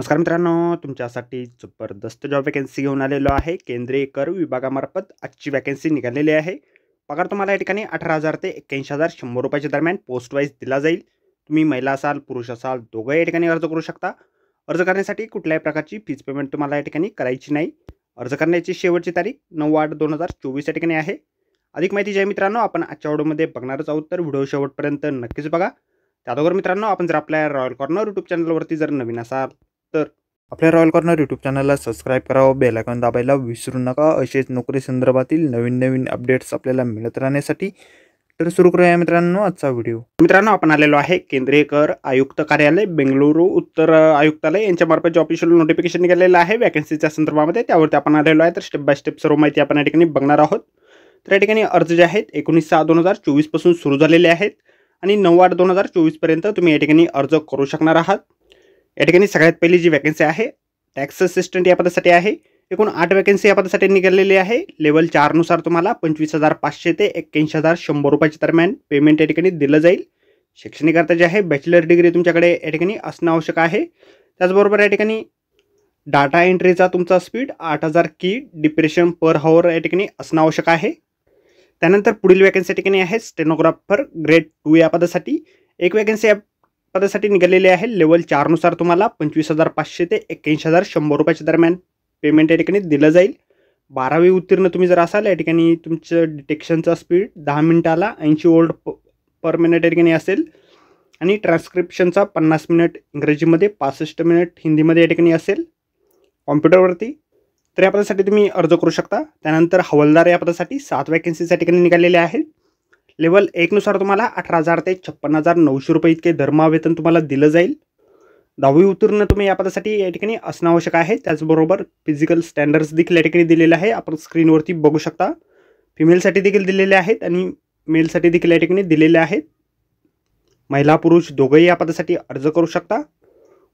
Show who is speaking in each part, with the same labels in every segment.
Speaker 1: नमस्कार मित्रांनो तुमच्यासाठी जबरदस्त जॉब वॅकन्सी घेऊन आलेलो आहे केंद्रीय कर विभागामार्फत आजची वॅकन्सी निघालेली आहे पगार तुम्हाला या ठिकाणी अठरा हजार ते एक्क्याऐंशी हजार शंभर रुपयाच्या दरम्यान पोस्ट वाईज दिला जाईल तुम्ही महिला असाल पुरुष असाल दोघं या ठिकाणी अर्ज करू शकता अर्ज करण्यासाठी कुठल्याही प्रकारची फीज पेमेंट तुम्हाला या ठिकाणी करायची नाही अर्ज करण्याची शेवटची तारीख नऊ आठ दोन हजार चोवीस या ठिकाणी आहे अधिक माहिती जे मित्रांनो आपण आजच्या व्हिडिओमध्ये बघणारच आहोत तर व्हिडिओ शेवटपर्यंत नक्कीच बघा त्याबरोबर मित्रांनो आपण जर आपल्या रॉयल कॉर्नर यूट्यूब चॅनलवरती जर नवीन असाल तर आपल्या रॉयल कॉर्नर यूट्यूब चॅनलला सबस्क्राईब करावं आयकॉन दाबायला विसरू नका असेच नोकरी संदर्भातील नवीन नवीन अपडेट्स आपल्याला मिळत राहण्यासाठी तर सुरू करूया मित्रांनो आजचा व्हिडिओ मित्रांनो आपण आलेलो आहे केंद्रीय कर आयुक्त कार्यालय बेंगळुरू उत्तर आयुक्तालय यांच्यामार्फत जे ऑफिशियल नोटिफिकेशन केलेलं आहे वॅकन्सीच्या संदर्भामध्ये त्यावरती आपण आलेलो आहे तर स्टेप बाय स्टेप सर्व माहिती आपण या ठिकाणी बघणार आहोत तर या ठिकाणी अर्ज जे आहेत एकोणीस सहा दोन हजार चोवीसपासून सुरू झालेले आहेत आणि नऊ आठ दोन हजार चोवीसपर्यंत तुम्ही या ठिकाणी अर्ज करू शकणार आहात या ठिकाणी सगळ्यात पहिली जी वॅकन्सी आहे टॅक्स असिस्टंट या पदासाठी आहे एकूण आठ वॅकन्सी या पदासाठी निघालेली आहे लेवल चारनुसार तुम्हाला पंचवीस हजार पाचशे ते एक्क्याऐंशी हजार शंभर रुपयाच्या दरम्यान पेमेंट या ठिकाणी दिलं जाईल अर्थ जे आहे बॅचलर डिग्री तुमच्याकडे या ठिकाणी असणं आवश्यक आहे त्याचबरोबर या ठिकाणी डाटा एंट्रीचा तुमचा स्पीड आठ हजार की डिप्रेशन पर हावर या ठिकाणी असणं आवश्यक आहे त्यानंतर पुढील वॅकन्सी ठिकाणी आहे स्टेनोग्राफर ग्रेड टू या पदासाठी एक वॅकन्सी या पदासाठी निघालेले आहे लेवल चारनुसार तुम्हाला पंचवीस हजार पाचशे ते एक्क्याऐंशी हजार शंभर रुपयाच्या दरम्यान पेमेंट या ठिकाणी दिलं जाईल बारावी उत्तीर्ण तुम्ही जर असाल या ठिकाणी तुमचं डिटेक्शनचा स्पीड दहा मिनिटाला ऐंशी ओल्ड प पर मिनिट या ठिकाणी असेल आणि ट्रान्सक्रिप्शनचा पन्नास मिनिट इंग्रजीमध्ये पासष्ट मिनिट हिंदीमध्ये या ठिकाणी असेल कॉम्प्युटरवरती तर या पदासाठी तुम्ही अर्ज करू शकता त्यानंतर हवालदार या पदासाठी सात वॅकन्सीच्या ठिकाणी निघालेल्या आहेत लेवल एकनुसार तुम्हाला अठरा हजार ते छप्पन्न हजार नऊशे रुपये इतके धर्मावेतन तुम्हाला दिलं जाईल दहावी उत्तीर्ण तुम्ही या पदासाठी या ठिकाणी असणं आवश्यक आहे त्याचबरोबर फिजिकल स्टँडर्ड्स देखील या ठिकाणी दिलेले आहे आपण स्क्रीनवरती बघू शकता फिमेलसाठी देखील दिलेले आहेत आणि मेलसाठी देखील या ठिकाणी दिलेले आहेत महिला पुरुष दोघंही या पदासाठी अर्ज करू शकता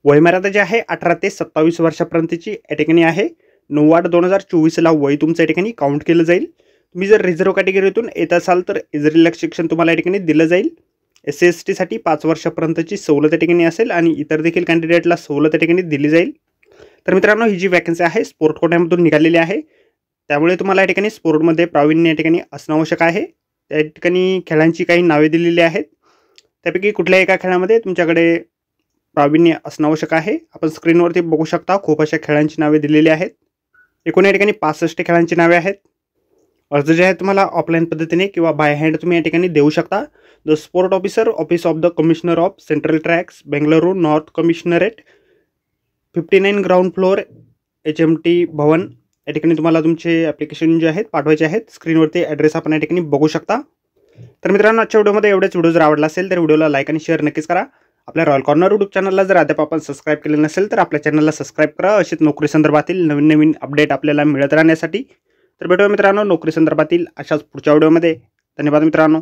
Speaker 1: वयमर्यादा जे आहे अठरा ते सत्तावीस वर्षापर्यंतची या ठिकाणी आहे नऊ आठ दोन हजार चोवीसला वय तुमचं या ठिकाणी काउंट केलं जाईल मी जर रिझर्व कॅटेगरीतून येत असाल तर इजरेल शिक्षण तुम्हाला या ठिकाणी दिलं जाईल एस एस टीसाठी पाच वर्षापर्यंतची सवलत या ठिकाणी असेल आणि इतर देखील कॅन्डिडेटला सवलत या ठिकाणी दिली जाईल तर मित्रांनो ही जी वॅकन्सी आहे स्पोर्ट कोट्यामधून निघालेली आहे त्यामुळे तुम्हाला या ठिकाणी स्पोर्टमध्ये प्रावीण्य या ठिकाणी असणं आवश्यक आहे त्या ठिकाणी खेळांची काही नावे दिलेली आहेत त्यापैकी कुठल्या एका खेळामध्ये तुमच्याकडे प्रावीण्य असणं आवश्यक आहे आपण स्क्रीनवरती बघू शकता खूप अशा खेळांची नावे दिलेली आहेत एकूण या ठिकाणी पासष्ट खेळांची नावे आहेत अर्ज जे आहे तुम्हाला ऑफलाईन पद्धतीने किंवा बाय हँड तुम्ही या ठिकाणी देऊ शकता the sport officer office of the commissioner of central tax Bengaluru north commissionerate fifty nine ground floor H M T Bhavan या ठिकाणी तुम्हाला तुमचे ॲप्लिकेशन जे आहेत पाठवायचे आहेत स्क्रीनवरती ॲड्रेस आपण या ठिकाणी बघू शकता तर मित्रांनो आजच्या व्हिडिओमध्ये एवढेच व्हिडिओ जर आवडला असेल तर व्हिडिओला लाईक आणि शेअर नक्कीच करा आपल्या रॉयल कॉर्नर यूट्यूब चॅनलला जर अद्याप आपण सबस्क्राईब केले नसेल तर आपल्या चॅनलला सबस्क्राईब करा असेच नोकरी संदर्भातील नवीन नवीन अपडेट आपल्याला मिळत राहण्यासाठी तर भेटूया मित्रांनो नोकरी संदर्भातील अशाच पुढच्या व्हिडिओमध्ये धन्यवाद मित्रांनो